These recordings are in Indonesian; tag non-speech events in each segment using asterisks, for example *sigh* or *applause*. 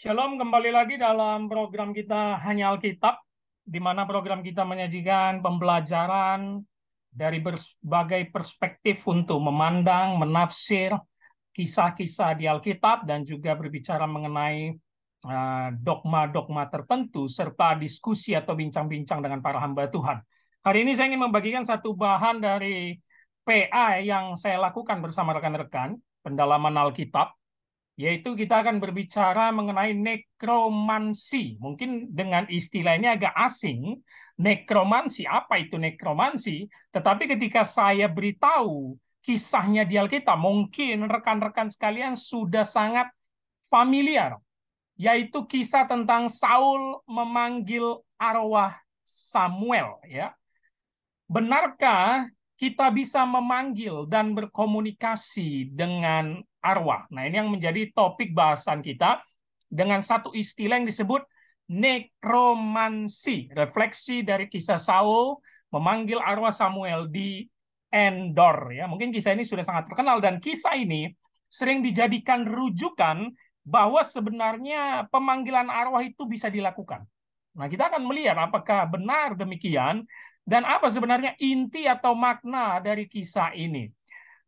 Shalom, kembali lagi dalam program kita Hanya Alkitab, di mana program kita menyajikan pembelajaran dari berbagai perspektif untuk memandang, menafsir kisah-kisah di Alkitab, dan juga berbicara mengenai eh, dogma-dogma tertentu, serta diskusi atau bincang-bincang dengan para hamba Tuhan. Hari ini saya ingin membagikan satu bahan dari PA yang saya lakukan bersama rekan-rekan, pendalaman Alkitab, yaitu kita akan berbicara mengenai nekromansi. Mungkin dengan istilah ini agak asing, nekromansi, apa itu nekromansi? Tetapi ketika saya beritahu kisahnya di Alkitab, mungkin rekan-rekan sekalian sudah sangat familiar, yaitu kisah tentang Saul memanggil arwah Samuel. Ya, Benarkah kita bisa memanggil dan berkomunikasi dengan arwah. Nah, ini yang menjadi topik bahasan kita dengan satu istilah yang disebut nekromansi, refleksi dari kisah Saul memanggil arwah Samuel di Endor ya. Mungkin kisah ini sudah sangat terkenal dan kisah ini sering dijadikan rujukan bahwa sebenarnya pemanggilan arwah itu bisa dilakukan. Nah, kita akan melihat apakah benar demikian dan apa sebenarnya inti atau makna dari kisah ini.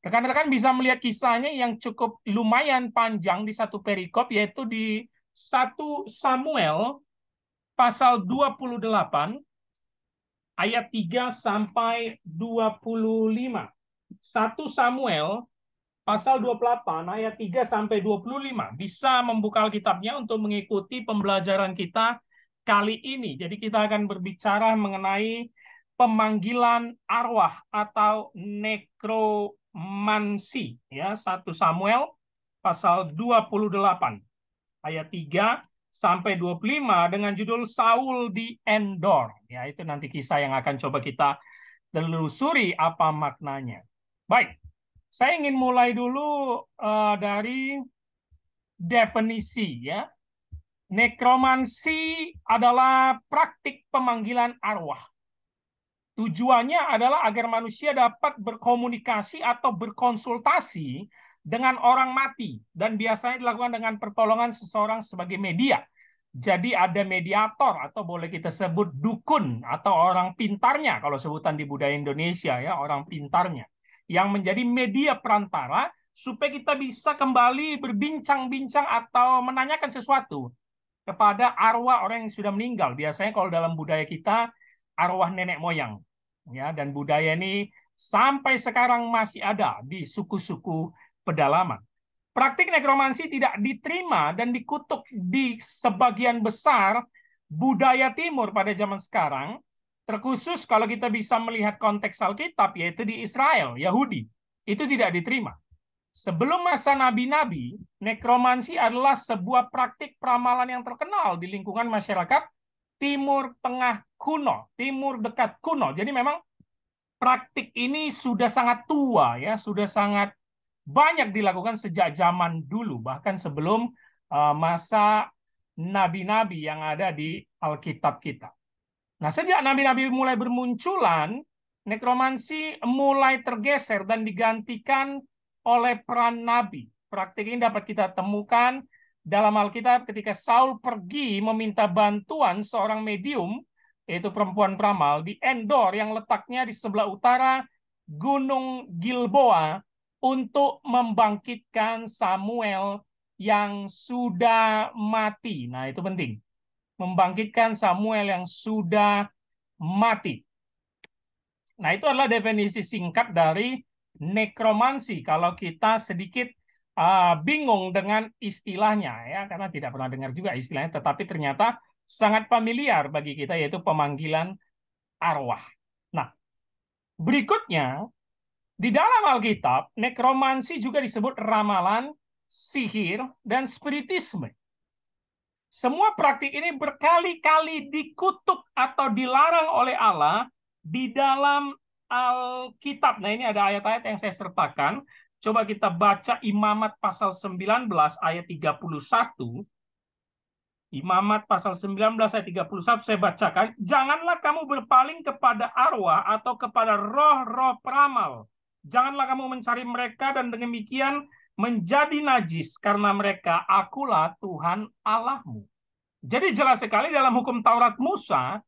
Rekan-rekan bisa melihat kisahnya yang cukup lumayan panjang di satu perikop, yaitu di 1 Samuel pasal 28 ayat 3 sampai 25. 1 Samuel pasal 28 ayat 3 sampai 25. Bisa membuka kitabnya untuk mengikuti pembelajaran kita kali ini. Jadi kita akan berbicara mengenai pemanggilan arwah atau nekro Mansi ya 1 Samuel pasal 28 ayat 3 sampai 25 dengan judul Saul di Endor ya itu nanti kisah yang akan coba kita telusuri apa maknanya. Baik. Saya ingin mulai dulu uh, dari definisi ya. Nekromansi adalah praktik pemanggilan arwah Tujuannya adalah agar manusia dapat berkomunikasi atau berkonsultasi dengan orang mati dan biasanya dilakukan dengan pertolongan seseorang sebagai media. Jadi ada mediator atau boleh kita sebut dukun atau orang pintarnya kalau sebutan di budaya Indonesia ya, orang pintarnya yang menjadi media perantara supaya kita bisa kembali berbincang-bincang atau menanyakan sesuatu kepada arwah orang yang sudah meninggal. Biasanya kalau dalam budaya kita arwah nenek moyang. Ya, dan budaya ini sampai sekarang masih ada di suku-suku pedalaman. Praktik nekromansi tidak diterima dan dikutuk di sebagian besar budaya timur pada zaman sekarang, terkhusus kalau kita bisa melihat konteks Alkitab, yaitu di Israel, Yahudi. Itu tidak diterima. Sebelum masa nabi-nabi, nekromansi adalah sebuah praktik peramalan yang terkenal di lingkungan masyarakat Timur Tengah kuno, Timur dekat kuno. Jadi memang praktik ini sudah sangat tua ya, sudah sangat banyak dilakukan sejak zaman dulu bahkan sebelum eh, masa nabi-nabi yang ada di Alkitab kita. Nah, sejak nabi-nabi mulai bermunculan, nekromansi mulai tergeser dan digantikan oleh peran nabi. Praktik ini dapat kita temukan dalam Alkitab ketika Saul pergi meminta bantuan seorang medium yaitu perempuan Pramal di Endor yang letaknya di sebelah utara Gunung Gilboa untuk membangkitkan Samuel yang sudah mati. Nah, itu penting. Membangkitkan Samuel yang sudah mati. Nah, itu adalah definisi singkat dari nekromansi. Kalau kita sedikit uh, bingung dengan istilahnya ya karena tidak pernah dengar juga istilahnya tetapi ternyata sangat familiar bagi kita yaitu pemanggilan arwah. Nah, berikutnya di dalam Alkitab nekromansi juga disebut ramalan, sihir dan spiritisme. Semua praktik ini berkali-kali dikutuk atau dilarang oleh Allah di dalam Alkitab. Nah, ini ada ayat-ayat yang saya sertakan Coba kita baca Imamat pasal 19 ayat 31. Imamat pasal 19 ayat 31 saya bacakan, janganlah kamu berpaling kepada arwah atau kepada roh-roh peramal. Janganlah kamu mencari mereka dan demikian menjadi najis karena mereka akulah Tuhan Allahmu. Jadi jelas sekali dalam hukum Taurat Musa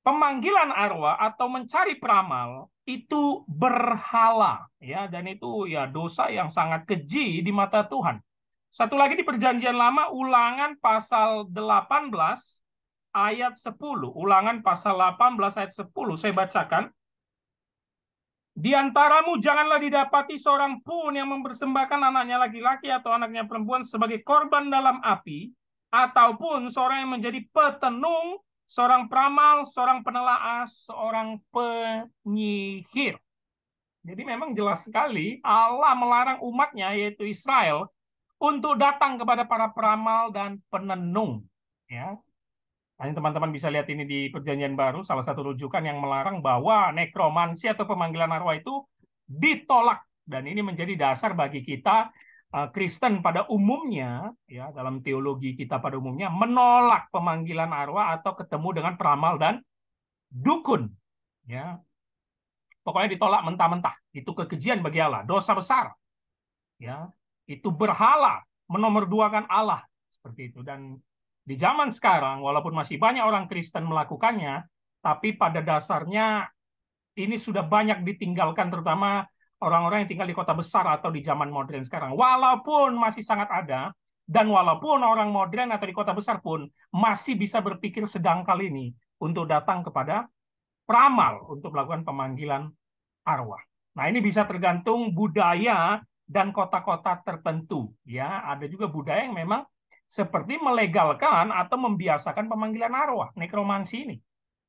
pemanggilan arwah atau mencari peramal itu berhala ya dan itu ya dosa yang sangat keji di mata Tuhan. Satu lagi di perjanjian lama ulangan pasal 18 ayat 10. Ulangan pasal 18 ayat 10 saya bacakan. Di antaramu janganlah didapati seorang pun yang mempersembahkan anaknya laki-laki atau anaknya perempuan sebagai korban dalam api ataupun seorang yang menjadi petenung seorang peramal, seorang penelaah, seorang penyihir. Jadi memang jelas sekali Allah melarang umatnya yaitu Israel untuk datang kepada para peramal dan penenung. Ya, hanya teman-teman bisa lihat ini di Perjanjian Baru, salah satu rujukan yang melarang bahwa nekromansi atau pemanggilan arwah itu ditolak. Dan ini menjadi dasar bagi kita Eh, Kristen pada umumnya ya dalam teologi kita pada umumnya menolak pemanggilan arwah atau ketemu dengan peramal dan dukun ya pokoknya ditolak mentah-mentah itu kekejian bagi Allah dosa besar ya itu berhala menomorduakan Allah seperti itu dan di zaman sekarang walaupun masih banyak orang Kristen melakukannya tapi pada dasarnya ini sudah banyak ditinggalkan terutama orang-orang yang tinggal di kota besar atau di zaman modern sekarang. Walaupun masih sangat ada, dan walaupun orang modern atau di kota besar pun masih bisa berpikir sedang kali ini untuk datang kepada pramal untuk melakukan pemanggilan arwah. Nah ini bisa tergantung budaya dan kota-kota tertentu. ya Ada juga budaya yang memang seperti melegalkan atau membiasakan pemanggilan arwah, nekromansi ini.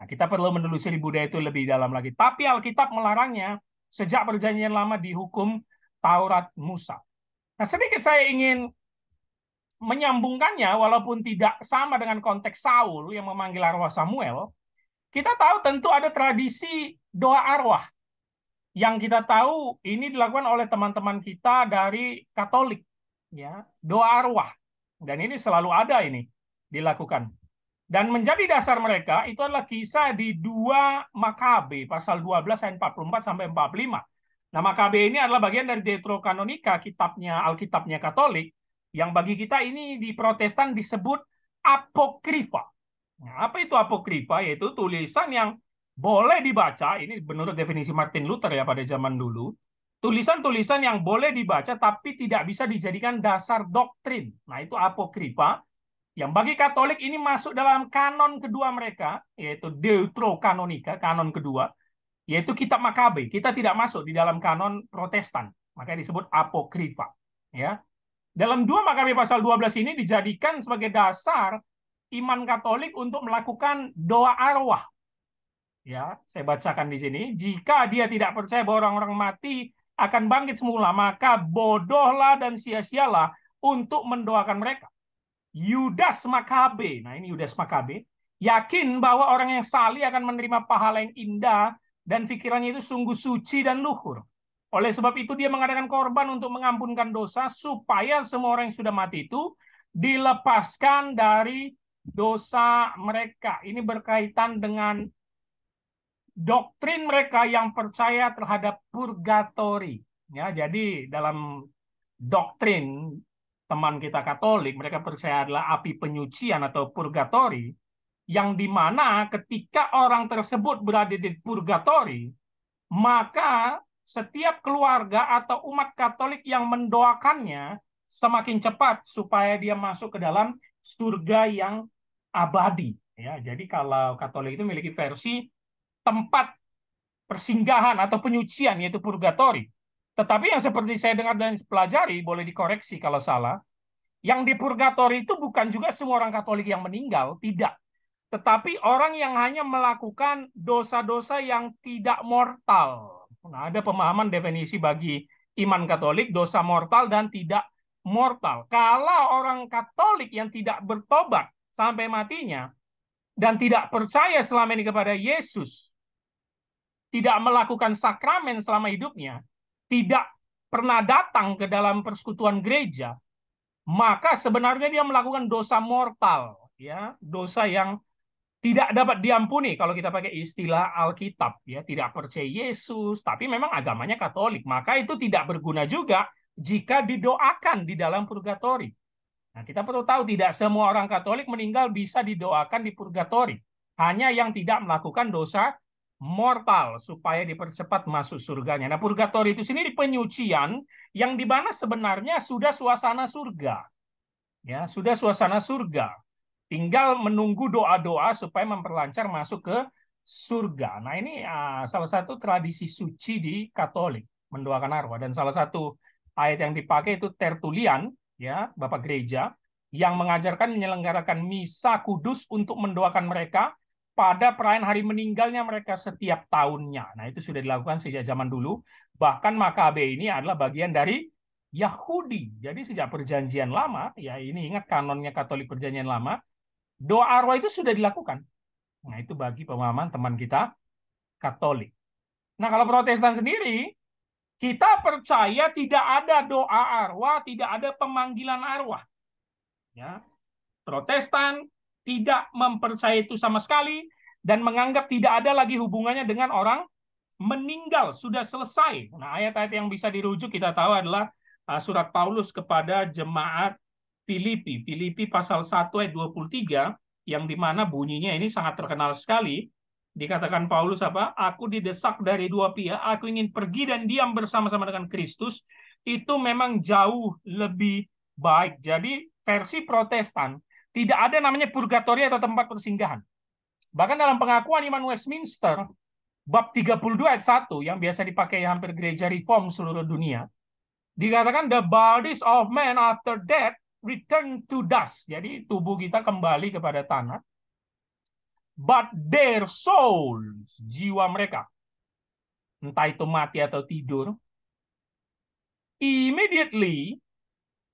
Nah, kita perlu menelusuri budaya itu lebih dalam lagi. Tapi Alkitab melarangnya sejak perjanjian lama dihukum Taurat Musa. Nah, sedikit saya ingin menyambungkannya walaupun tidak sama dengan konteks Saul yang memanggil arwah Samuel. Kita tahu tentu ada tradisi doa arwah yang kita tahu ini dilakukan oleh teman-teman kita dari Katolik ya, doa arwah. Dan ini selalu ada ini dilakukan. Dan menjadi dasar mereka itu adalah kisah di dua Makabe, pasal 12 ayat 44 sampai 45. Nah, Makabe ini adalah bagian dari Deuterokanonika, kitabnya Alkitabnya Katolik, yang bagi kita ini di Protestan disebut apokrifa. Nah, apa itu apokrifa? Yaitu tulisan yang boleh dibaca, ini menurut definisi Martin Luther ya pada zaman dulu, tulisan-tulisan yang boleh dibaca tapi tidak bisa dijadikan dasar doktrin. Nah, itu apokrifa yang bagi Katolik ini masuk dalam kanon kedua mereka, yaitu Deutrokanonika, kanon kedua, yaitu kitab Makabe. Kita tidak masuk di dalam kanon Protestan, makanya disebut apokrifa, ya. Dalam dua Makabe pasal 12 ini dijadikan sebagai dasar iman Katolik untuk melakukan doa arwah. Ya, saya bacakan di sini, jika dia tidak percaya bahwa orang-orang mati akan bangkit semula, maka bodohlah dan sia-sialah untuk mendoakan mereka Yudas Makabe, nah ini Yudas Makabe, yakin bahwa orang yang salih akan menerima pahala yang indah dan pikirannya itu sungguh suci dan luhur. Oleh sebab itu dia mengadakan korban untuk mengampunkan dosa supaya semua orang yang sudah mati itu dilepaskan dari dosa mereka. Ini berkaitan dengan doktrin mereka yang percaya terhadap purgatori. Ya, jadi dalam doktrin teman kita Katolik, mereka percaya adalah api penyucian atau purgatori, yang dimana ketika orang tersebut berada di purgatori, maka setiap keluarga atau umat Katolik yang mendoakannya semakin cepat supaya dia masuk ke dalam surga yang abadi. Ya, jadi kalau Katolik itu memiliki versi tempat persinggahan atau penyucian yaitu purgatori. Tetapi yang seperti saya dengar dan pelajari, boleh dikoreksi kalau salah, yang di purgatori itu bukan juga semua orang Katolik yang meninggal, tidak. Tetapi orang yang hanya melakukan dosa-dosa yang tidak mortal. Nah, ada pemahaman definisi bagi iman Katolik, dosa mortal dan tidak mortal. Kalau orang Katolik yang tidak bertobat sampai matinya dan tidak percaya selama ini kepada Yesus, tidak melakukan sakramen selama hidupnya, tidak pernah datang ke dalam persekutuan gereja, maka sebenarnya dia melakukan dosa mortal, ya, dosa yang tidak dapat diampuni kalau kita pakai istilah Alkitab, ya, tidak percaya Yesus, tapi memang agamanya Katolik, maka itu tidak berguna juga jika didoakan di dalam purgatori. Nah, kita perlu tahu tidak semua orang Katolik meninggal bisa didoakan di purgatori. Hanya yang tidak melakukan dosa mortal supaya dipercepat masuk surganya. Nah, purgatori itu sendiri penyucian yang di mana sebenarnya sudah suasana surga. Ya, sudah suasana surga. Tinggal menunggu doa-doa supaya memperlancar masuk ke surga. Nah, ini uh, salah satu tradisi suci di Katolik mendoakan arwah dan salah satu ayat yang dipakai itu Tertulian, ya, Bapak gereja yang mengajarkan menyelenggarakan misa kudus untuk mendoakan mereka pada perayaan hari meninggalnya mereka setiap tahunnya. Nah, itu sudah dilakukan sejak zaman dulu. Bahkan Makabe ini adalah bagian dari Yahudi. Jadi sejak perjanjian lama, ya ini ingat kanonnya Katolik perjanjian lama, doa arwah itu sudah dilakukan. Nah, itu bagi pemahaman teman kita Katolik. Nah, kalau Protestan sendiri, kita percaya tidak ada doa arwah, tidak ada pemanggilan arwah. Ya. Protestan tidak mempercayai itu sama sekali dan menganggap tidak ada lagi hubungannya dengan orang meninggal sudah selesai. Nah, ayat-ayat yang bisa dirujuk kita tahu adalah uh, surat Paulus kepada jemaat Filipi, Filipi pasal 1 ayat 23 yang dimana bunyinya ini sangat terkenal sekali. Dikatakan Paulus apa? Aku didesak dari dua pihak, aku ingin pergi dan diam bersama-sama dengan Kristus. Itu memang jauh lebih baik. Jadi versi protestan tidak ada namanya purgatori atau tempat persinggahan. Bahkan dalam pengakuan Iman Westminster, bab 32 ayat 1 yang biasa dipakai hampir gereja reform seluruh dunia, dikatakan the bodies of men after death return to dust. Jadi tubuh kita kembali kepada tanah. But their souls, jiwa mereka, entah itu mati atau tidur, immediately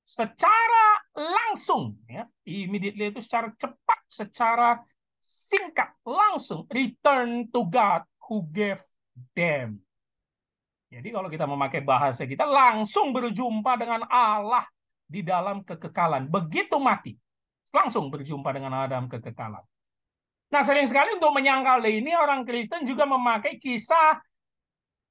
secara langsung ya immediately itu secara cepat secara singkat langsung return to God who gave them jadi kalau kita memakai bahasa kita langsung berjumpa dengan Allah di dalam kekekalan begitu mati langsung berjumpa dengan Adam kekekalan nah sering sekali untuk menyangkal ini orang Kristen juga memakai kisah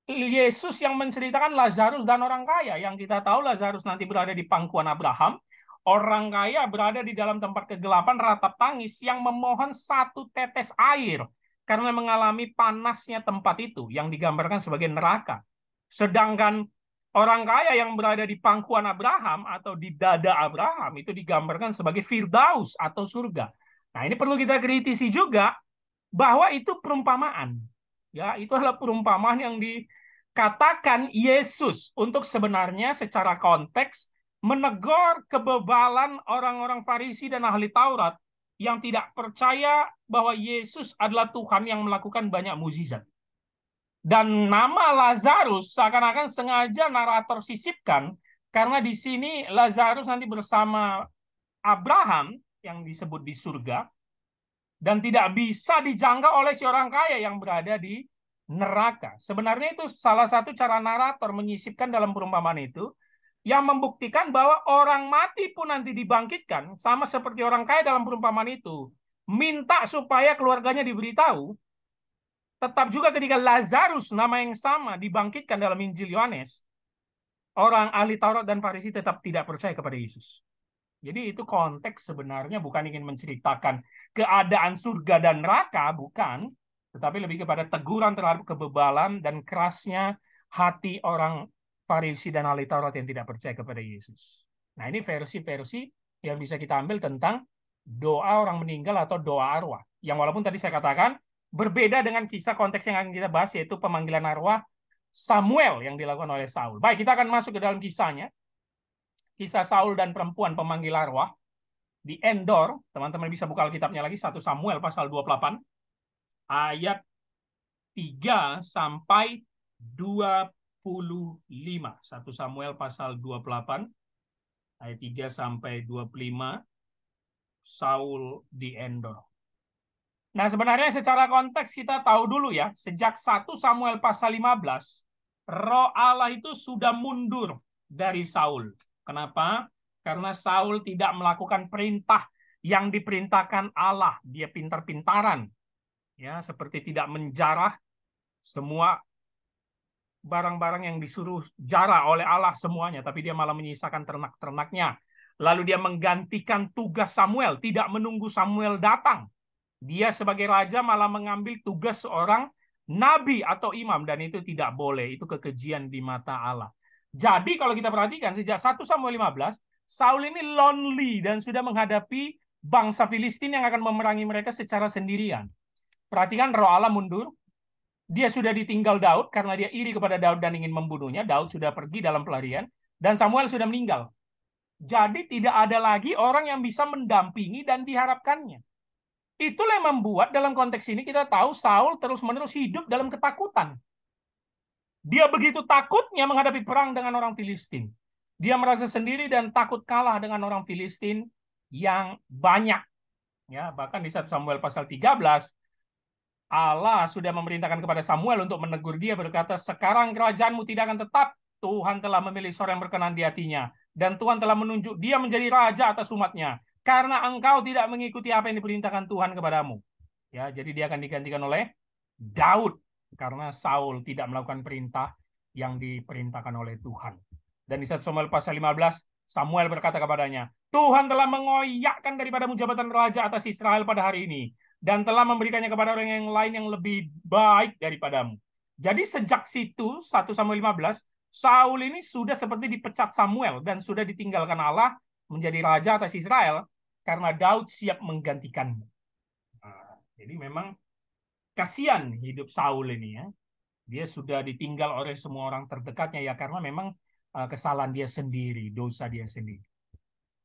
Yesus yang menceritakan Lazarus dan orang kaya yang kita tahu Lazarus nanti berada di pangkuan Abraham Orang kaya berada di dalam tempat kegelapan ratap tangis yang memohon satu tetes air karena mengalami panasnya tempat itu yang digambarkan sebagai neraka. Sedangkan orang kaya yang berada di pangkuan Abraham atau di dada Abraham itu digambarkan sebagai firdaus atau surga. Nah, ini perlu kita kritisi juga bahwa itu perumpamaan. Ya, itu adalah perumpamaan yang dikatakan Yesus untuk sebenarnya secara konteks menegur kebebalan orang-orang Farisi dan ahli Taurat yang tidak percaya bahwa Yesus adalah Tuhan yang melakukan banyak mukjizat. Dan nama Lazarus seakan-akan sengaja narator sisipkan karena di sini Lazarus nanti bersama Abraham yang disebut di surga dan tidak bisa dijangka oleh si kaya yang berada di neraka. Sebenarnya itu salah satu cara narator menyisipkan dalam perumpamaan itu yang membuktikan bahwa orang mati pun nanti dibangkitkan sama seperti orang kaya dalam perumpamaan itu minta supaya keluarganya diberitahu tetap juga ketika Lazarus nama yang sama dibangkitkan dalam Injil Yohanes orang ahli Taurat dan Farisi tetap tidak percaya kepada Yesus jadi itu konteks sebenarnya bukan ingin menceritakan keadaan surga dan neraka bukan tetapi lebih kepada teguran terhadap kebebalan dan kerasnya hati orang Farisi dan ahli Taurat yang tidak percaya kepada Yesus. Nah, ini versi-versi yang bisa kita ambil tentang doa orang meninggal atau doa arwah. Yang walaupun tadi saya katakan, berbeda dengan kisah konteks yang akan kita bahas, yaitu pemanggilan arwah Samuel yang dilakukan oleh Saul. Baik, kita akan masuk ke dalam kisahnya. Kisah Saul dan perempuan pemanggil arwah di Endor. Teman-teman bisa buka Alkitabnya lagi, 1 Samuel pasal 28, ayat 3 sampai 20. 1 Samuel pasal 28 ayat 3 sampai 25 Saul di Endor. Nah, sebenarnya secara konteks kita tahu dulu ya, sejak 1 Samuel pasal 15, roh Allah itu sudah mundur dari Saul. Kenapa? Karena Saul tidak melakukan perintah yang diperintahkan Allah. Dia pintar-pintaran. Ya, seperti tidak menjarah semua barang-barang yang disuruh jara oleh Allah semuanya, tapi dia malah menyisakan ternak-ternaknya. Lalu dia menggantikan tugas Samuel, tidak menunggu Samuel datang. Dia sebagai raja malah mengambil tugas seorang nabi atau imam dan itu tidak boleh. Itu kekejian di mata Allah. Jadi kalau kita perhatikan sejak 1 Samuel 15, Saul ini lonely dan sudah menghadapi bangsa Filistin yang akan memerangi mereka secara sendirian. Perhatikan roh Allah mundur, dia sudah ditinggal Daud karena dia iri kepada Daud dan ingin membunuhnya. Daud sudah pergi dalam pelarian dan Samuel sudah meninggal. Jadi tidak ada lagi orang yang bisa mendampingi dan diharapkannya. Itulah yang membuat dalam konteks ini kita tahu Saul terus-menerus hidup dalam ketakutan. Dia begitu takutnya menghadapi perang dengan orang Filistin. Dia merasa sendiri dan takut kalah dengan orang Filistin yang banyak. Ya, bahkan di 1 Samuel pasal 13 Allah sudah memerintahkan kepada Samuel untuk menegur dia berkata, sekarang kerajaanmu tidak akan tetap. Tuhan telah memilih seorang yang berkenan di hatinya. Dan Tuhan telah menunjuk dia menjadi raja atas umatnya. Karena engkau tidak mengikuti apa yang diperintahkan Tuhan kepadamu. Ya, jadi dia akan digantikan oleh Daud. Karena Saul tidak melakukan perintah yang diperintahkan oleh Tuhan. Dan di 1 Samuel pasal 15, Samuel berkata kepadanya, Tuhan telah mengoyakkan daripadamu jabatan raja atas Israel pada hari ini dan telah memberikannya kepada orang yang lain yang lebih baik daripadamu. Jadi sejak situ 1 Samuel 15, Saul ini sudah seperti dipecat Samuel dan sudah ditinggalkan Allah menjadi raja atas Israel karena Daud siap menggantikannya. Nah, jadi memang kasihan hidup Saul ini ya. Dia sudah ditinggal oleh semua orang terdekatnya ya karena memang eh, kesalahan dia sendiri, dosa dia sendiri.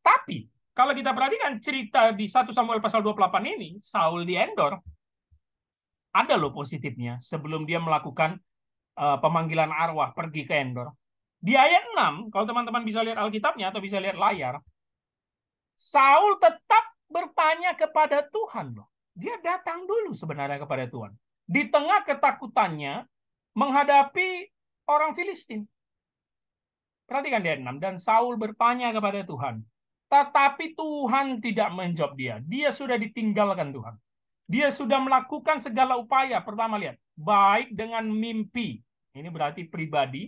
Tapi kalau kita perhatikan cerita di 1 Samuel pasal 28 ini, Saul di Endor, ada loh positifnya sebelum dia melakukan uh, pemanggilan arwah pergi ke Endor. Di ayat 6, kalau teman-teman bisa lihat Alkitabnya atau bisa lihat layar, Saul tetap bertanya kepada Tuhan loh. Dia datang dulu sebenarnya kepada Tuhan. Di tengah ketakutannya menghadapi orang Filistin. Perhatikan di ayat 6. Dan Saul bertanya kepada Tuhan, tetapi Tuhan tidak menjawab dia. Dia sudah ditinggalkan Tuhan. Dia sudah melakukan segala upaya. Pertama lihat, baik dengan mimpi. Ini berarti pribadi.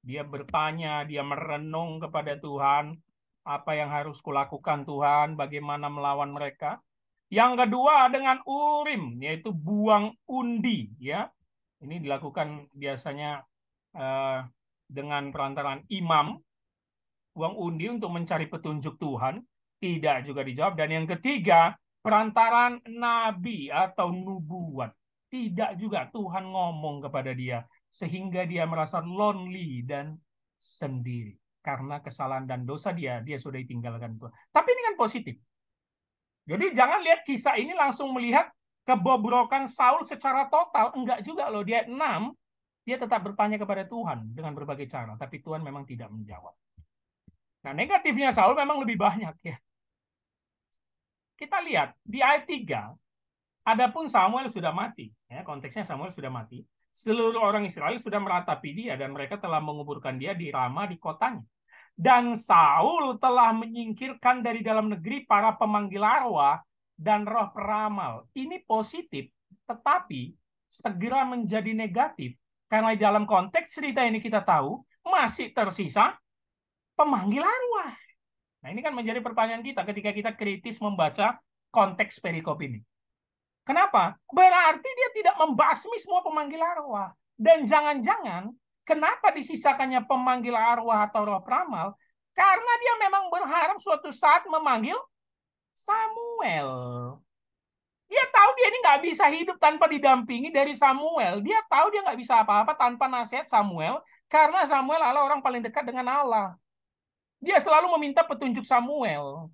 Dia bertanya, dia merenung kepada Tuhan. Apa yang harus kulakukan Tuhan, bagaimana melawan mereka. Yang kedua dengan urim, yaitu buang undi. ya Ini dilakukan biasanya uh, dengan perantaran imam uang undi untuk mencari petunjuk Tuhan? Tidak juga dijawab. Dan yang ketiga, perantaran nabi atau nubuat. Tidak juga Tuhan ngomong kepada dia. Sehingga dia merasa lonely dan sendiri. Karena kesalahan dan dosa dia, dia sudah ditinggalkan Tuhan. Tapi ini kan positif. Jadi jangan lihat kisah ini langsung melihat kebobrokan Saul secara total. Enggak juga loh. Dia enam, dia tetap bertanya kepada Tuhan dengan berbagai cara. Tapi Tuhan memang tidak menjawab. Nah, negatifnya Saul memang lebih banyak ya. Kita lihat di ayat 3, adapun Samuel sudah mati, ya, konteksnya Samuel sudah mati. Seluruh orang Israel sudah meratapi dia dan mereka telah menguburkan dia di Rama di kotanya. Dan Saul telah menyingkirkan dari dalam negeri para pemanggil arwah dan roh peramal. Ini positif, tetapi segera menjadi negatif karena dalam konteks cerita ini kita tahu masih tersisa pemanggil arwah. Nah, ini kan menjadi pertanyaan kita ketika kita kritis membaca konteks perikop ini. Kenapa? Berarti dia tidak membasmi semua pemanggil arwah. Dan jangan-jangan kenapa disisakannya pemanggil arwah atau roh pramal? Karena dia memang berharap suatu saat memanggil Samuel. Dia tahu dia ini nggak bisa hidup tanpa didampingi dari Samuel. Dia tahu dia nggak bisa apa-apa tanpa nasihat Samuel. Karena Samuel adalah orang paling dekat dengan Allah. Dia selalu meminta petunjuk Samuel.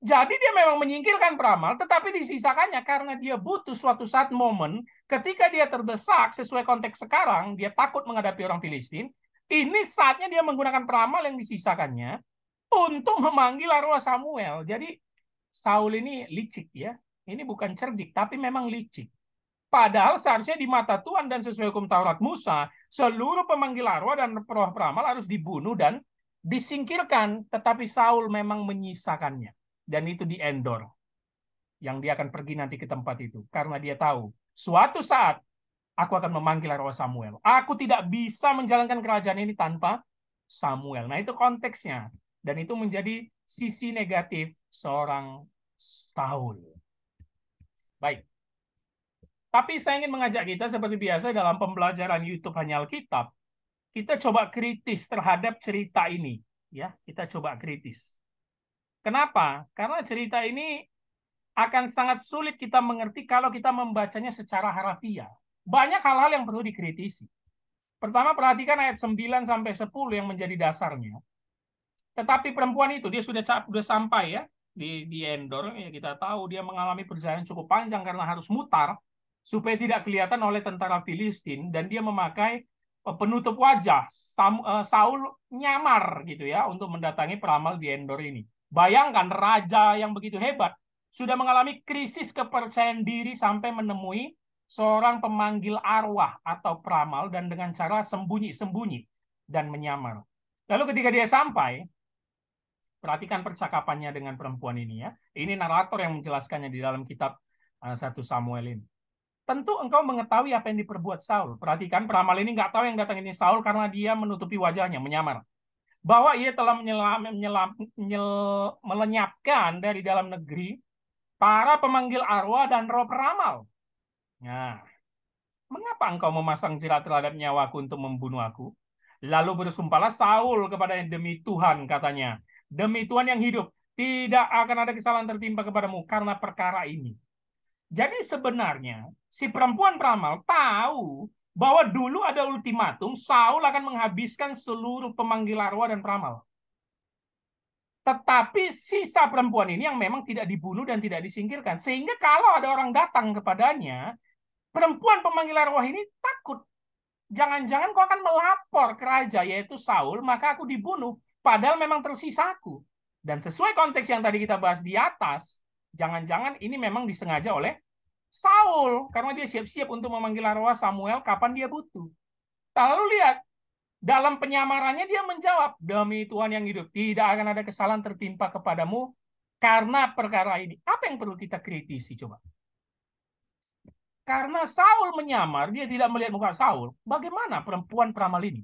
Jadi dia memang menyingkirkan peramal, tetapi disisakannya karena dia butuh suatu saat momen ketika dia terdesak sesuai konteks sekarang, dia takut menghadapi orang Filistin, ini saatnya dia menggunakan peramal yang disisakannya untuk memanggil arwah Samuel. Jadi Saul ini licik ya. Ini bukan cerdik, tapi memang licik. Padahal seharusnya di mata Tuhan dan sesuai hukum Taurat Musa, seluruh pemanggil arwah dan roh peramal harus dibunuh dan disingkirkan, tetapi Saul memang menyisakannya. Dan itu diendor. Yang dia akan pergi nanti ke tempat itu. Karena dia tahu, suatu saat aku akan memanggil arwah Samuel. Aku tidak bisa menjalankan kerajaan ini tanpa Samuel. Nah itu konteksnya. Dan itu menjadi sisi negatif seorang Saul. Baik. Tapi saya ingin mengajak kita seperti biasa dalam pembelajaran YouTube hanya Alkitab, kita coba kritis terhadap cerita ini, ya. Kita coba kritis. Kenapa? Karena cerita ini akan sangat sulit kita mengerti kalau kita membacanya secara harafiah. Banyak hal-hal yang perlu dikritisi. Pertama perhatikan ayat 9 sampai 10 yang menjadi dasarnya. Tetapi perempuan itu dia sudah sudah sampai ya di di Endor ya kita tahu dia mengalami perjalanan cukup panjang karena harus mutar supaya tidak kelihatan oleh tentara Filistin dan dia memakai eh, penutup wajah eh, Saul nyamar gitu ya untuk mendatangi peramal di Endor ini. Bayangkan raja yang begitu hebat sudah mengalami krisis kepercayaan diri sampai menemui seorang pemanggil arwah atau peramal dan dengan cara sembunyi-sembunyi dan menyamar. Lalu ketika dia sampai, perhatikan percakapannya dengan perempuan ini ya. Ini narator yang menjelaskannya di dalam kitab eh, satu Samuel ini tentu engkau mengetahui apa yang diperbuat Saul. Perhatikan, peramal ini nggak tahu yang datang ini Saul karena dia menutupi wajahnya, menyamar. Bahwa ia telah menyelam, menyelam, menyel, melenyapkan dari dalam negeri para pemanggil arwah dan roh peramal. Nah, mengapa engkau memasang jerat terhadap nyawaku untuk membunuh aku? Lalu bersumpahlah Saul kepada demi Tuhan katanya. Demi Tuhan yang hidup, tidak akan ada kesalahan tertimpa kepadamu karena perkara ini jadi sebenarnya si perempuan peramal tahu bahwa dulu ada ultimatum Saul akan menghabiskan seluruh pemanggil arwah dan peramal. Tetapi sisa perempuan ini yang memang tidak dibunuh dan tidak disingkirkan. Sehingga kalau ada orang datang kepadanya, perempuan pemanggil arwah ini takut. Jangan-jangan kau akan melapor ke raja, yaitu Saul, maka aku dibunuh. Padahal memang tersisaku. Dan sesuai konteks yang tadi kita bahas di atas, jangan-jangan ini memang disengaja oleh Saul karena dia siap-siap untuk memanggil arwah Samuel kapan dia butuh. Lalu lihat dalam penyamarannya dia menjawab demi Tuhan yang hidup tidak akan ada kesalahan tertimpa kepadamu karena perkara ini. Apa yang perlu kita kritisi coba? Karena Saul menyamar, dia tidak melihat muka Saul. Bagaimana perempuan peramal ini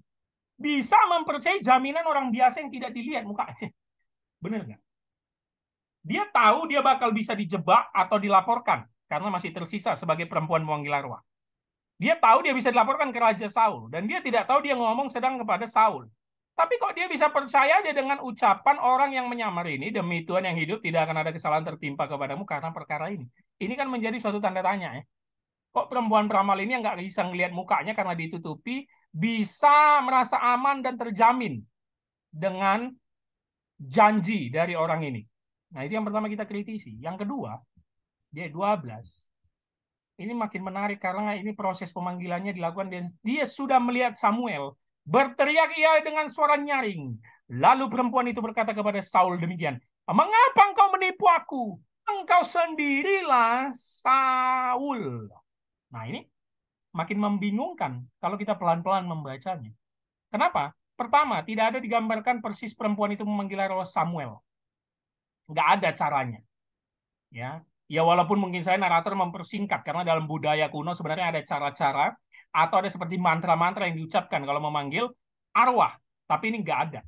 bisa mempercayai jaminan orang biasa yang tidak dilihat mukanya? Benar nggak? Dia tahu dia bakal bisa dijebak atau dilaporkan karena masih tersisa sebagai perempuan gila arwah. Dia tahu dia bisa dilaporkan ke Raja Saul dan dia tidak tahu dia ngomong sedang kepada Saul. Tapi kok dia bisa percaya dia dengan ucapan orang yang menyamar ini demi Tuhan yang hidup tidak akan ada kesalahan tertimpa kepadamu karena perkara ini. Ini kan menjadi suatu tanda tanya ya. Kok perempuan peramal ini yang nggak bisa ngelihat mukanya karena ditutupi bisa merasa aman dan terjamin dengan janji dari orang ini. Nah, itu yang pertama kita kritisi. Yang kedua, D12. Ini makin menarik karena ini proses pemanggilannya dilakukan dia, dia sudah melihat Samuel berteriak ia dengan suara nyaring. Lalu perempuan itu berkata kepada Saul demikian, "Mengapa engkau menipu aku? Engkau sendirilah Saul." Nah, ini makin membingungkan kalau kita pelan-pelan membacanya. Kenapa? Pertama, tidak ada digambarkan persis perempuan itu memanggil roh Samuel nggak ada caranya ya ya walaupun mungkin saya narator mempersingkat karena dalam budaya kuno sebenarnya ada cara-cara atau ada seperti mantra-mantra yang diucapkan kalau memanggil arwah tapi ini nggak ada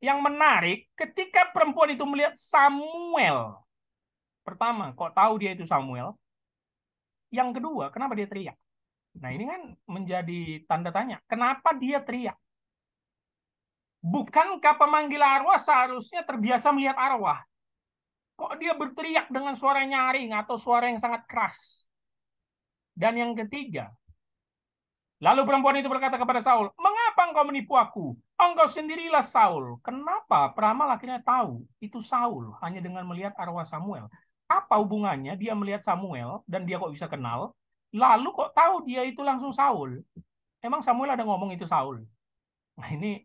yang menarik ketika perempuan itu melihat Samuel pertama kok tahu dia itu Samuel yang kedua kenapa dia teriak nah ini kan menjadi tanda tanya kenapa dia teriak bukankah pemanggil arwah seharusnya terbiasa melihat arwah Kok dia berteriak dengan suara nyaring atau suara yang sangat keras? Dan yang ketiga, lalu perempuan itu berkata kepada Saul, Mengapa engkau menipu aku? Engkau sendirilah Saul. Kenapa peramal akhirnya tahu itu Saul hanya dengan melihat arwah Samuel? Apa hubungannya dia melihat Samuel dan dia kok bisa kenal? Lalu kok tahu dia itu langsung Saul? Emang Samuel ada ngomong itu Saul? Nah ini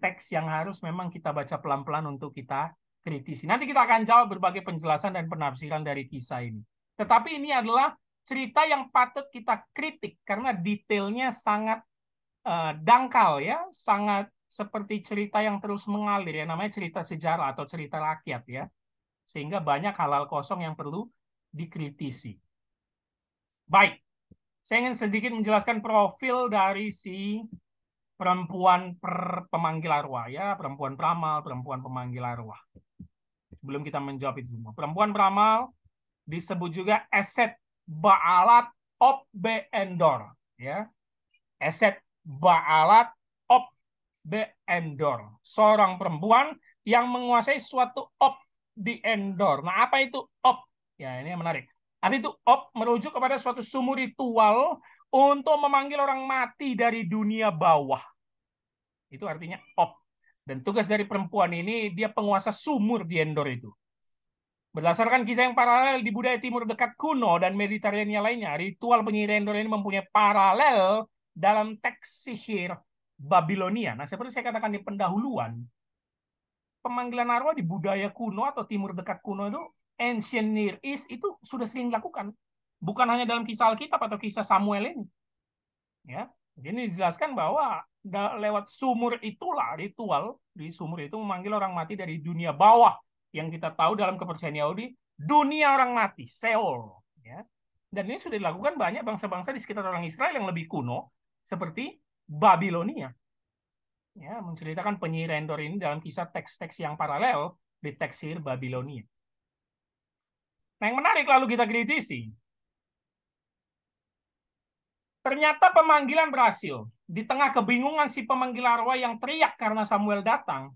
teks yang harus memang kita baca pelan-pelan untuk kita kritisi. Nanti kita akan jawab berbagai penjelasan dan penafsiran dari kisah ini. Tetapi ini adalah cerita yang patut kita kritik karena detailnya sangat uh, dangkal ya, sangat seperti cerita yang terus mengalir ya namanya cerita sejarah atau cerita rakyat ya. Sehingga banyak halal kosong yang perlu dikritisi. Baik. Saya ingin sedikit menjelaskan profil dari si perempuan per pemanggil arwah ya, perempuan pramal perempuan pemanggil arwah. Belum kita menjawab itu semua. Perempuan beramal disebut juga eset baalat op beendor. Ya. Eset baalat op beendor. Seorang perempuan yang menguasai suatu op di endor. Nah, apa itu op? Ya, ini yang menarik. Arti itu op merujuk kepada suatu sumur ritual untuk memanggil orang mati dari dunia bawah. Itu artinya op. Dan tugas dari perempuan ini, dia penguasa sumur di Endor itu. Berdasarkan kisah yang paralel di budaya timur dekat kuno dan Mediterania lainnya, ritual penyihir Endor ini mempunyai paralel dalam teks sihir Babilonia. Nah, seperti saya katakan di pendahuluan, pemanggilan arwah di budaya kuno atau timur dekat kuno itu, ancient Near East itu sudah sering dilakukan. Bukan hanya dalam kisah Alkitab atau kisah Samuel ini. Ya, jadi ini dijelaskan bahwa lewat sumur itulah ritual di sumur itu memanggil orang mati dari dunia bawah yang kita tahu dalam kepercayaan Yahudi dunia orang mati Seol ya dan ini sudah dilakukan banyak bangsa-bangsa di sekitar orang Israel yang lebih kuno seperti Babilonia ya menceritakan penyihir Endor ini dalam kisah teks-teks yang paralel di teksir Babilonia nah yang menarik lalu kita kritisi ternyata pemanggilan berhasil di tengah kebingungan si pemanggil arwah yang teriak karena Samuel datang.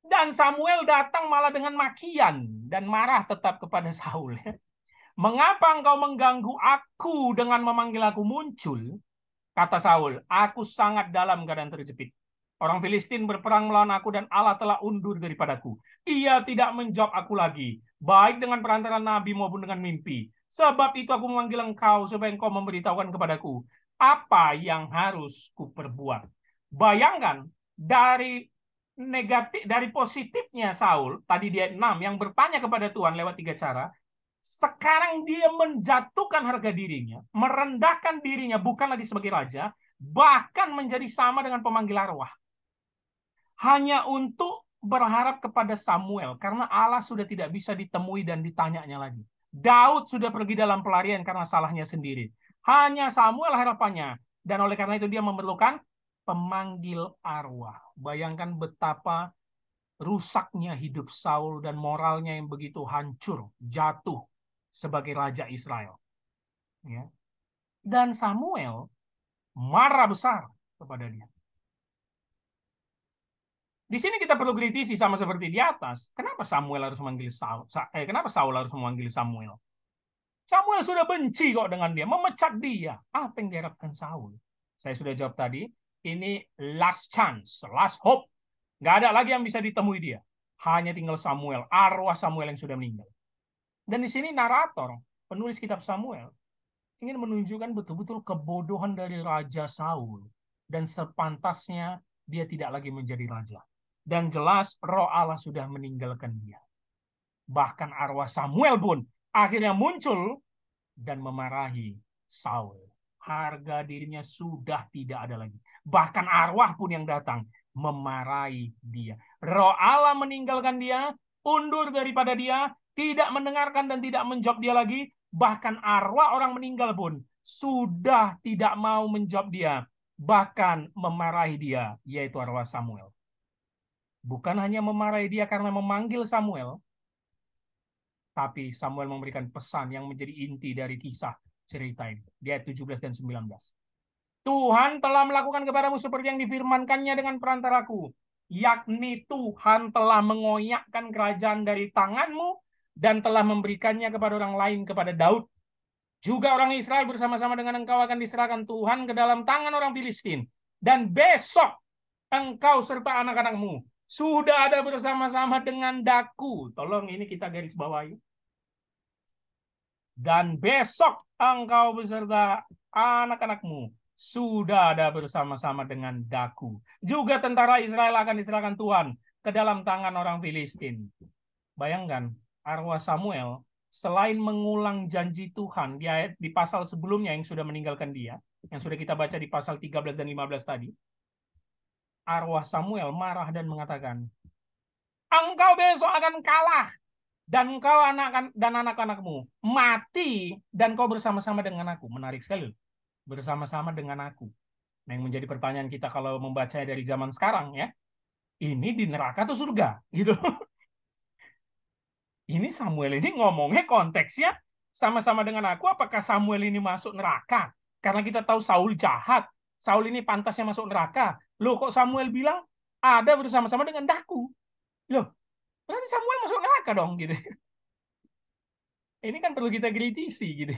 Dan Samuel datang malah dengan makian dan marah tetap kepada Saul. *laughs* Mengapa engkau mengganggu aku dengan memanggil aku muncul? Kata Saul, aku sangat dalam keadaan terjepit. Orang Filistin berperang melawan aku dan Allah telah undur daripadaku. Ia tidak menjawab aku lagi, baik dengan perantara nabi maupun dengan mimpi. Sebab itu aku memanggil engkau supaya engkau memberitahukan kepadaku apa yang harus kuperbuat. Bayangkan dari negatif dari positifnya Saul tadi dia enam yang bertanya kepada Tuhan lewat tiga cara sekarang dia menjatuhkan harga dirinya merendahkan dirinya bukan lagi sebagai raja bahkan menjadi sama dengan pemanggil arwah hanya untuk berharap kepada Samuel karena Allah sudah tidak bisa ditemui dan ditanyanya lagi. Daud sudah pergi dalam pelarian karena salahnya sendiri. Hanya Samuel harapannya. Dan oleh karena itu dia memerlukan pemanggil arwah. Bayangkan betapa rusaknya hidup Saul dan moralnya yang begitu hancur, jatuh sebagai raja Israel. Ya. Dan Samuel marah besar kepada dia. Di sini kita perlu kritisi sama seperti di atas. Kenapa Samuel harus memanggil Saul? Eh, kenapa Saul harus memanggil Samuel? Samuel sudah benci kok dengan dia, memecat dia. Apa yang diharapkan Saul? Saya sudah jawab tadi, ini last chance, last hope. Gak ada lagi yang bisa ditemui dia. Hanya tinggal Samuel, arwah Samuel yang sudah meninggal. Dan di sini narator, penulis kitab Samuel, ingin menunjukkan betul-betul kebodohan dari Raja Saul. Dan sepantasnya dia tidak lagi menjadi raja. Dan jelas roh Allah sudah meninggalkan dia. Bahkan arwah Samuel pun akhirnya muncul dan memarahi Saul. Harga dirinya sudah tidak ada lagi. Bahkan arwah pun yang datang memarahi dia. Roh Allah meninggalkan dia, undur daripada dia, tidak mendengarkan dan tidak menjawab dia lagi. Bahkan arwah orang meninggal pun sudah tidak mau menjawab dia. Bahkan memarahi dia, yaitu arwah Samuel. Bukan hanya memarahi dia karena memanggil Samuel, tapi Samuel memberikan pesan yang menjadi inti dari kisah cerita ini. Di ayat 17 dan 19. Tuhan telah melakukan kepadamu seperti yang difirmankannya dengan perantaraku. Yakni Tuhan telah mengoyakkan kerajaan dari tanganmu dan telah memberikannya kepada orang lain, kepada Daud. Juga orang Israel bersama-sama dengan engkau akan diserahkan Tuhan ke dalam tangan orang Filistin. Dan besok engkau serta anak-anakmu sudah ada bersama-sama dengan daku. Tolong ini kita garis bawahi dan besok engkau beserta anak-anakmu sudah ada bersama-sama dengan daku. Juga tentara Israel akan diserahkan Tuhan ke dalam tangan orang Filistin. Bayangkan, arwah Samuel selain mengulang janji Tuhan di ayat di pasal sebelumnya yang sudah meninggalkan dia, yang sudah kita baca di pasal 13 dan 15 tadi, arwah Samuel marah dan mengatakan, "Engkau besok akan kalah dan engkau anak kan, dan anak-anakmu mati dan kau bersama-sama dengan aku. Menarik sekali. Bersama-sama dengan aku. Nah, yang menjadi pertanyaan kita kalau membaca dari zaman sekarang ya, ini di neraka atau surga *laughs* gitu. ini Samuel ini ngomongnya konteksnya sama-sama dengan aku apakah Samuel ini masuk neraka? Karena kita tahu Saul jahat. Saul ini pantasnya masuk neraka. Loh kok Samuel bilang ada bersama-sama dengan daku? Loh, berarti Samuel masuk neraka dong gitu ini kan perlu kita kritisi gitu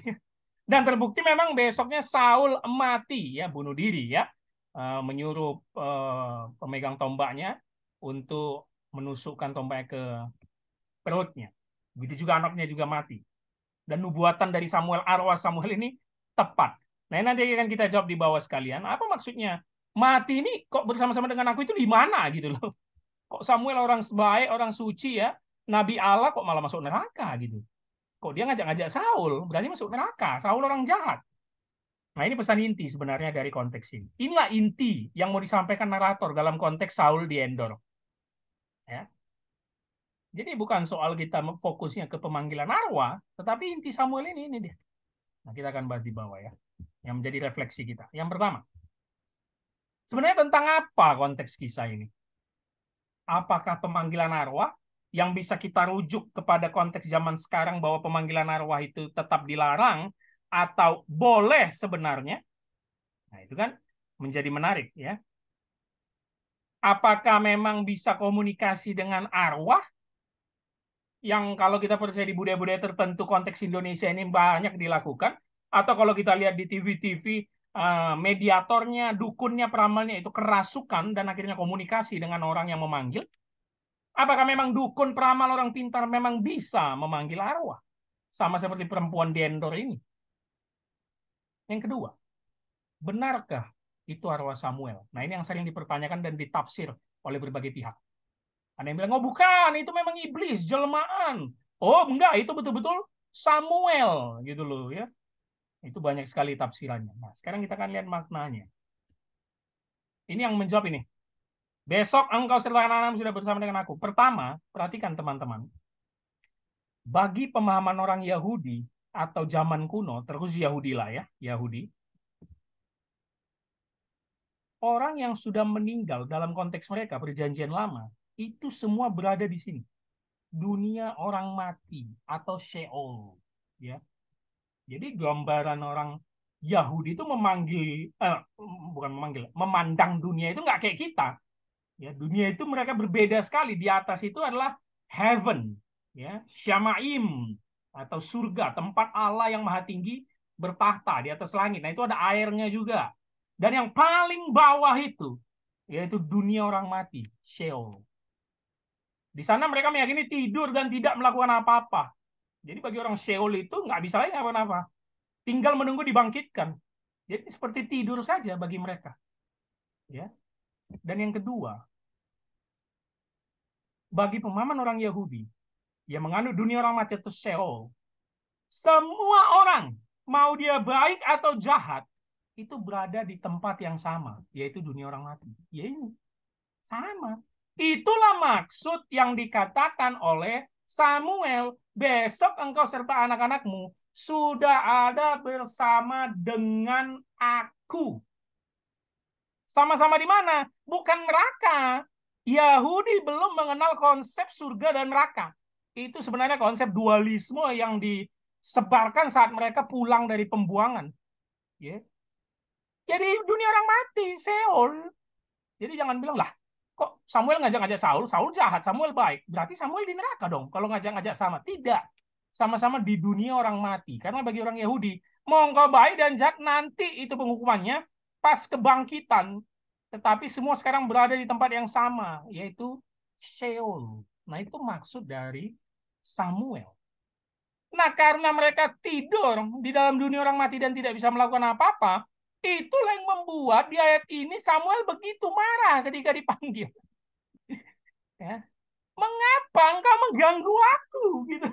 dan terbukti memang besoknya Saul mati ya bunuh diri ya eh, menyuruh eh, pemegang tombaknya untuk menusukkan tombak ke perutnya begitu juga anaknya juga mati dan nubuatan dari Samuel arwah Samuel ini tepat nah nanti akan kita jawab di bawah sekalian apa maksudnya mati ini kok bersama-sama dengan aku itu di mana gitu loh Kok Samuel orang baik, orang suci ya, Nabi Allah kok malah masuk neraka gitu. Kok dia ngajak-ngajak Saul, berarti masuk neraka. Saul orang jahat. Nah ini pesan inti sebenarnya dari konteks ini. Inilah inti yang mau disampaikan narator dalam konteks Saul di Endor. Ya. Jadi bukan soal kita fokusnya ke pemanggilan arwah, tetapi inti Samuel ini ini dia. Nah, kita akan bahas di bawah ya. Yang menjadi refleksi kita. Yang pertama, sebenarnya tentang apa konteks kisah ini? apakah pemanggilan arwah yang bisa kita rujuk kepada konteks zaman sekarang bahwa pemanggilan arwah itu tetap dilarang atau boleh sebenarnya. Nah, itu kan menjadi menarik ya. Apakah memang bisa komunikasi dengan arwah? Yang kalau kita percaya di budaya-budaya tertentu konteks Indonesia ini banyak dilakukan. Atau kalau kita lihat di TV-TV, Eh, mediatornya, dukunnya, peramalnya itu kerasukan dan akhirnya komunikasi dengan orang yang memanggil? Apakah memang dukun peramal orang pintar memang bisa memanggil arwah? Sama seperti perempuan dendor ini. Yang kedua, benarkah itu arwah Samuel? Nah ini yang sering dipertanyakan dan ditafsir oleh berbagai pihak. Ada yang bilang, oh bukan, itu memang iblis, jelmaan. Oh enggak, itu betul-betul Samuel gitu loh ya. Itu banyak sekali tafsirannya. Nah, sekarang kita akan lihat maknanya. Ini yang menjawab ini. Besok engkau serta anak-anak sudah bersama dengan aku. Pertama, perhatikan teman-teman. Bagi pemahaman orang Yahudi atau zaman kuno, terus Yahudi lah ya, Yahudi. Orang yang sudah meninggal dalam konteks mereka perjanjian lama, itu semua berada di sini. Dunia orang mati atau Sheol. Ya. Jadi gambaran orang Yahudi itu memanggil, eh, bukan memanggil, memandang dunia itu nggak kayak kita. Ya, dunia itu mereka berbeda sekali. Di atas itu adalah heaven, ya, syamaim atau surga, tempat Allah yang maha tinggi bertahta di atas langit. Nah itu ada airnya juga. Dan yang paling bawah itu yaitu dunia orang mati, Sheol. Di sana mereka meyakini tidur dan tidak melakukan apa-apa. Jadi bagi orang Seoul itu nggak bisa lagi apa-apa. Tinggal menunggu dibangkitkan. Jadi seperti tidur saja bagi mereka. Ya. Dan yang kedua, bagi pemahaman orang Yahudi yang menganut dunia orang mati itu Seoul, semua orang mau dia baik atau jahat itu berada di tempat yang sama, yaitu dunia orang mati. Ya ini sama. Itulah maksud yang dikatakan oleh Samuel, besok engkau serta anak-anakmu sudah ada bersama dengan aku. Sama-sama di mana? Bukan neraka. Yahudi belum mengenal konsep surga dan neraka. Itu sebenarnya konsep dualisme yang disebarkan saat mereka pulang dari pembuangan. Ya. Jadi dunia orang mati, Seol. Jadi jangan bilang, lah kok Samuel ngajak-ngajak Saul, Saul jahat, Samuel baik. Berarti Samuel di neraka dong kalau ngajak-ngajak sama. Tidak. Sama-sama di dunia orang mati. Karena bagi orang Yahudi, mau engkau baik dan jahat nanti itu penghukumannya pas kebangkitan. Tetapi semua sekarang berada di tempat yang sama, yaitu Sheol. Nah itu maksud dari Samuel. Nah karena mereka tidur di dalam dunia orang mati dan tidak bisa melakukan apa-apa, Itulah yang membuat di ayat ini Samuel begitu marah ketika dipanggil. ya. Mengapa engkau mengganggu aku? Gitu.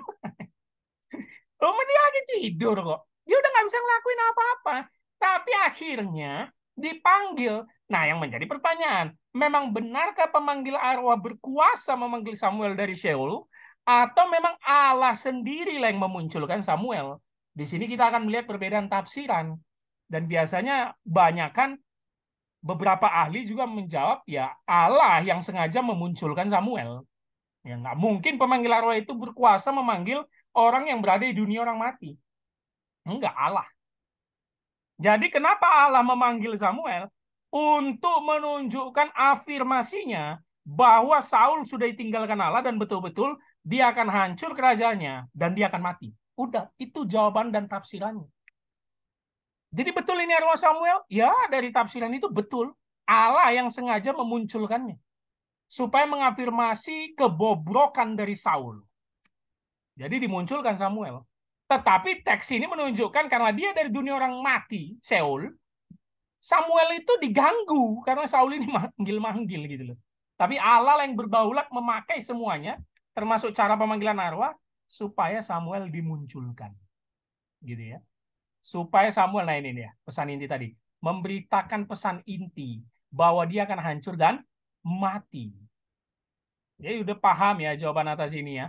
Oh, dia lagi tidur kok. Dia udah nggak bisa ngelakuin apa-apa. Tapi akhirnya dipanggil. Nah yang menjadi pertanyaan, memang benarkah pemanggil arwah berkuasa memanggil Samuel dari Sheol? Atau memang Allah sendiri yang memunculkan Samuel? Di sini kita akan melihat perbedaan tafsiran dan biasanya banyakkan beberapa ahli juga menjawab ya Allah yang sengaja memunculkan Samuel. Ya nggak mungkin pemanggil roh itu berkuasa memanggil orang yang berada di dunia orang mati. Enggak Allah. Jadi kenapa Allah memanggil Samuel? Untuk menunjukkan afirmasinya bahwa Saul sudah ditinggalkan Allah dan betul-betul dia akan hancur kerajaannya dan dia akan mati. Udah, itu jawaban dan tafsirannya. Jadi betul ini arwah Samuel? Ya, dari tafsiran itu betul. Allah yang sengaja memunculkannya. Supaya mengafirmasi kebobrokan dari Saul. Jadi dimunculkan Samuel. Tetapi teks ini menunjukkan karena dia dari dunia orang mati, Seul, Samuel itu diganggu karena Saul ini *laughs* manggil-manggil gitu loh. Tapi Allah yang berdaulat memakai semuanya, termasuk cara pemanggilan arwah, supaya Samuel dimunculkan. Gitu ya supaya Samuel nah ini ya pesan inti tadi memberitakan pesan inti bahwa dia akan hancur dan mati. Jadi udah paham ya jawaban atas ini ya.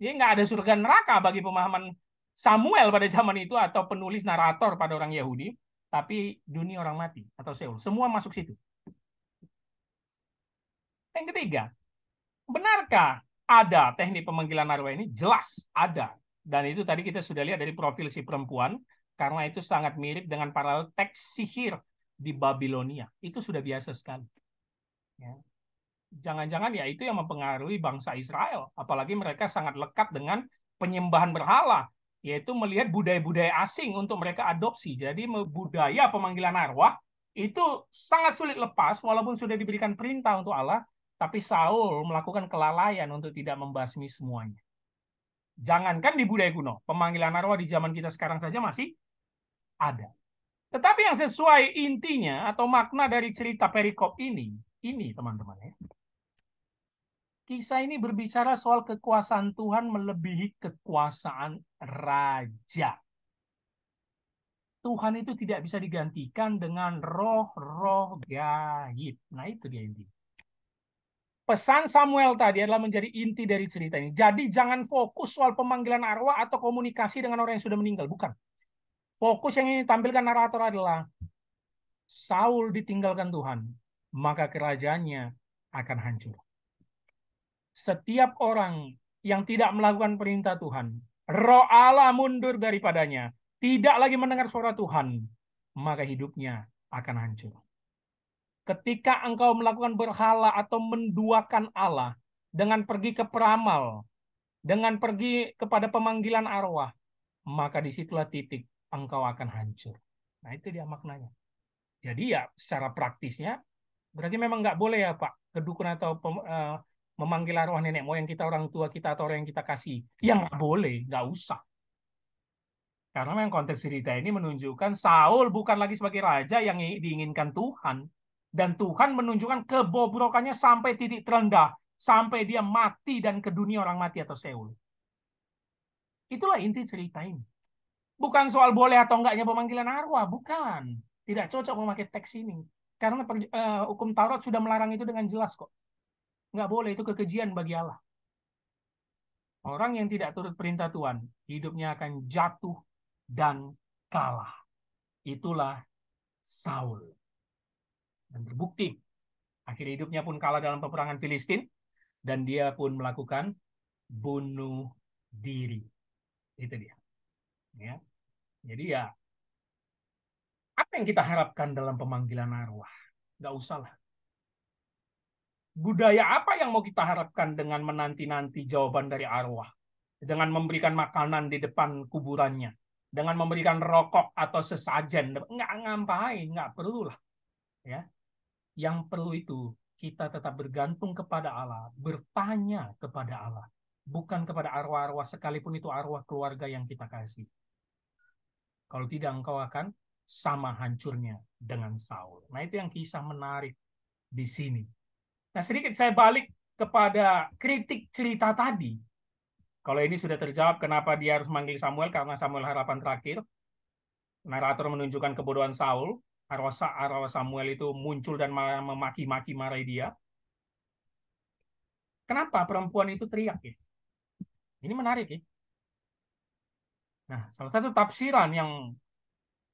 ya, nggak ada surga neraka bagi pemahaman Samuel pada zaman itu atau penulis narator pada orang Yahudi, tapi dunia orang mati atau Seul. Semua masuk situ. Yang ketiga, benarkah ada teknik pemanggilan narwa ini? Jelas ada. Dan itu tadi kita sudah lihat dari profil si perempuan karena itu sangat mirip dengan paralel teks sihir di Babilonia. Itu sudah biasa sekali. jangan ya. Jangan-jangan ya itu yang mempengaruhi bangsa Israel, apalagi mereka sangat lekat dengan penyembahan berhala, yaitu melihat budaya-budaya asing untuk mereka adopsi. Jadi budaya pemanggilan arwah itu sangat sulit lepas walaupun sudah diberikan perintah untuk Allah, tapi Saul melakukan kelalaian untuk tidak membasmi semuanya. Jangankan di budaya kuno, pemanggilan arwah di zaman kita sekarang saja masih ada. Tetapi yang sesuai intinya atau makna dari cerita perikop ini, ini teman-teman ya. Kisah ini berbicara soal kekuasaan Tuhan melebihi kekuasaan raja. Tuhan itu tidak bisa digantikan dengan roh-roh gaib. Nah itu dia intinya. Pesan Samuel tadi adalah menjadi inti dari cerita ini. Jadi jangan fokus soal pemanggilan arwah atau komunikasi dengan orang yang sudah meninggal. Bukan. Fokus yang ingin tampilkan narator adalah Saul ditinggalkan Tuhan, maka kerajaannya akan hancur. Setiap orang yang tidak melakukan perintah Tuhan, roh Allah mundur daripadanya, tidak lagi mendengar suara Tuhan, maka hidupnya akan hancur. Ketika engkau melakukan berhala atau menduakan Allah dengan pergi ke peramal, dengan pergi kepada pemanggilan arwah, maka disitulah titik engkau akan hancur. Nah itu dia maknanya. Jadi ya secara praktisnya berarti memang nggak boleh ya Pak kedukun atau pem, uh, memanggil arwah nenek moyang kita, orang tua kita atau orang yang kita kasih. Ya nggak boleh, nggak usah. Karena memang konteks cerita ini menunjukkan Saul bukan lagi sebagai raja yang diinginkan Tuhan. Dan Tuhan menunjukkan kebobrokannya sampai titik terendah. Sampai dia mati dan ke dunia orang mati atau Seul. Itulah inti cerita ini. Bukan soal boleh atau enggaknya pemanggilan arwah, bukan. Tidak cocok memakai teks ini. Karena per, uh, eh, hukum Taurat sudah melarang itu dengan jelas kok. Enggak boleh, itu kekejian bagi Allah. Orang yang tidak turut perintah Tuhan, hidupnya akan jatuh dan kalah. Itulah Saul. Dan terbukti, akhir hidupnya pun kalah dalam peperangan Filistin, dan dia pun melakukan bunuh diri. Itu dia. Ya. Jadi ya, apa yang kita harapkan dalam pemanggilan arwah? Gak usah lah. Budaya apa yang mau kita harapkan dengan menanti-nanti jawaban dari arwah? Dengan memberikan makanan di depan kuburannya? Dengan memberikan rokok atau sesajen? Nggak ngampain, nggak perlulah. Ya. Yang perlu itu kita tetap bergantung kepada Allah, bertanya kepada Allah, bukan kepada arwah-arwah sekalipun itu arwah keluarga yang kita kasih. Kalau tidak engkau akan sama hancurnya dengan Saul. Nah itu yang kisah menarik di sini. Nah sedikit saya balik kepada kritik cerita tadi. Kalau ini sudah terjawab kenapa dia harus manggil Samuel karena Samuel harapan terakhir. Narator menunjukkan kebodohan Saul. Arwah, arwa Samuel itu muncul dan memaki-maki marai dia. Kenapa perempuan itu teriak ya? Ini menarik ya. Nah, salah satu tafsiran yang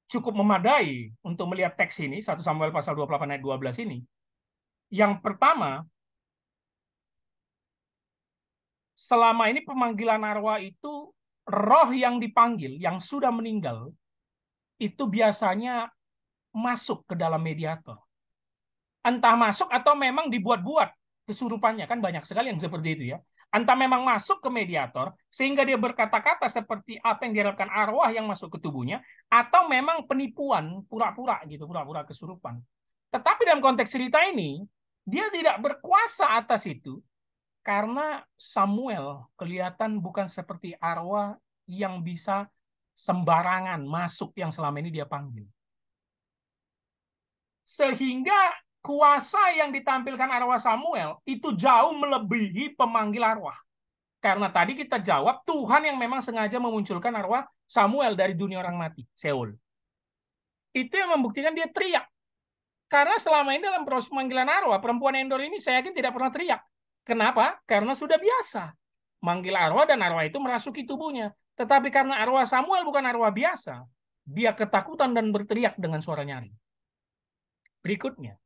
cukup memadai untuk melihat teks ini, 1 Samuel pasal 28 ayat 12 ini, yang pertama, selama ini pemanggilan arwah itu roh yang dipanggil, yang sudah meninggal, itu biasanya masuk ke dalam mediator. Entah masuk atau memang dibuat-buat kesurupannya. Kan banyak sekali yang seperti itu ya. Anta memang masuk ke mediator, sehingga dia berkata-kata seperti apa yang diharapkan arwah yang masuk ke tubuhnya, atau memang penipuan, pura-pura gitu, pura-pura kesurupan. Tetapi dalam konteks cerita ini, dia tidak berkuasa atas itu, karena Samuel kelihatan bukan seperti arwah yang bisa sembarangan masuk yang selama ini dia panggil. Sehingga kuasa yang ditampilkan arwah Samuel itu jauh melebihi pemanggil arwah. Karena tadi kita jawab Tuhan yang memang sengaja memunculkan arwah Samuel dari dunia orang mati, Seul. Itu yang membuktikan dia teriak. Karena selama ini dalam proses pemanggilan arwah, perempuan Endor ini saya yakin tidak pernah teriak. Kenapa? Karena sudah biasa. Manggil arwah dan arwah itu merasuki tubuhnya. Tetapi karena arwah Samuel bukan arwah biasa, dia ketakutan dan berteriak dengan suara nyaring. Berikutnya,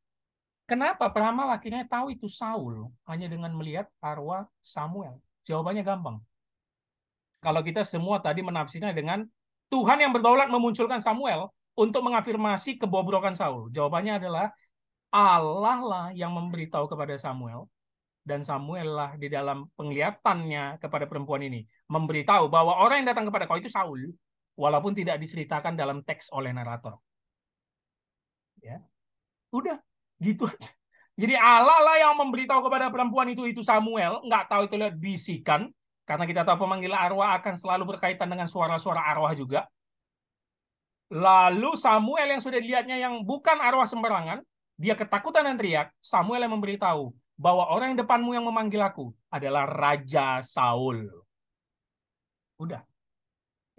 Kenapa pertama akhirnya tahu itu Saul hanya dengan melihat arwah Samuel? Jawabannya gampang. Kalau kita semua tadi menafsirnya dengan Tuhan yang berdaulat memunculkan Samuel untuk mengafirmasi kebobrokan Saul. Jawabannya adalah Allah lah yang memberitahu kepada Samuel dan Samuel lah di dalam penglihatannya kepada perempuan ini memberitahu bahwa orang yang datang kepada kau itu Saul walaupun tidak diceritakan dalam teks oleh narator. Ya. Udah, gitu *laughs* jadi Allah lah yang memberitahu kepada perempuan itu itu Samuel nggak tahu itu lihat bisikan karena kita tahu pemanggilan arwah akan selalu berkaitan dengan suara-suara arwah juga lalu Samuel yang sudah dilihatnya yang bukan arwah sembarangan dia ketakutan dan teriak Samuel yang memberitahu bahwa orang yang depanmu yang memanggil aku adalah Raja Saul udah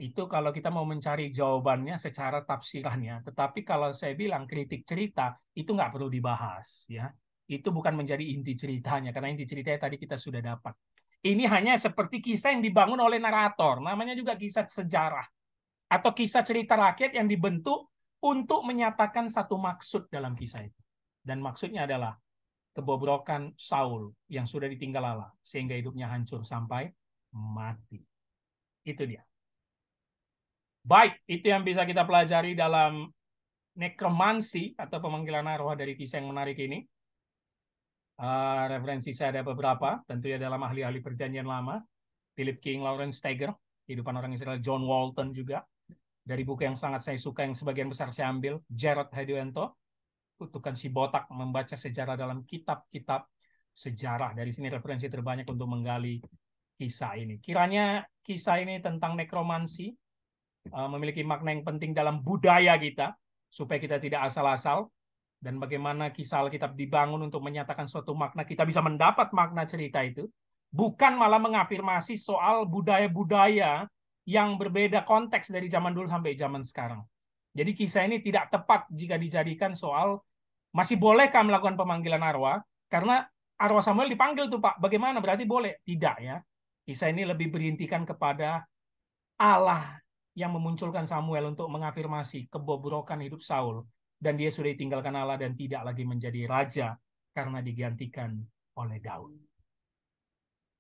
itu kalau kita mau mencari jawabannya secara tafsirannya. Tetapi kalau saya bilang kritik cerita itu nggak perlu dibahas ya. Itu bukan menjadi inti ceritanya karena inti ceritanya tadi kita sudah dapat. Ini hanya seperti kisah yang dibangun oleh narator, namanya juga kisah sejarah atau kisah cerita rakyat yang dibentuk untuk menyatakan satu maksud dalam kisah itu. Dan maksudnya adalah kebobrokan Saul yang sudah ditinggal Allah sehingga hidupnya hancur sampai mati. Itu dia. Baik, itu yang bisa kita pelajari dalam nekromansi atau pemanggilan arwah dari kisah yang menarik ini. Uh, referensi saya ada beberapa, tentunya dalam ahli-ahli perjanjian lama. Philip King, Lawrence Steger, kehidupan orang Israel, John Walton juga. Dari buku yang sangat saya suka, yang sebagian besar saya ambil, Jared Hedwento, Kutukan Si Botak, membaca sejarah dalam kitab-kitab sejarah. Dari sini referensi terbanyak untuk menggali kisah ini. Kiranya kisah ini tentang nekromansi, Eh, memiliki makna yang penting dalam budaya kita supaya kita tidak asal-asal dan bagaimana kisah Alkitab dibangun untuk menyatakan suatu makna kita bisa mendapat makna cerita itu bukan malah mengafirmasi soal budaya-budaya yang berbeda konteks dari zaman dulu sampai zaman sekarang. Jadi kisah ini tidak tepat jika dijadikan soal masih bolehkah melakukan pemanggilan arwah karena arwah Samuel dipanggil tuh Pak. Bagaimana berarti boleh? Tidak ya. Kisah ini lebih berintikan kepada Allah yang memunculkan Samuel untuk mengafirmasi kebobrokan hidup Saul dan dia sudah ditinggalkan Allah dan tidak lagi menjadi raja karena digantikan oleh Daud.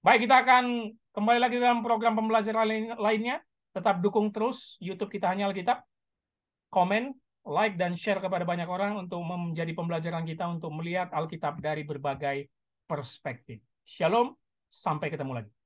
Baik, kita akan kembali lagi dalam program pembelajaran lainnya. Tetap dukung terus YouTube kita hanya Alkitab. Komen, like, dan share kepada banyak orang untuk menjadi pembelajaran kita untuk melihat Alkitab dari berbagai perspektif. Shalom, sampai ketemu lagi.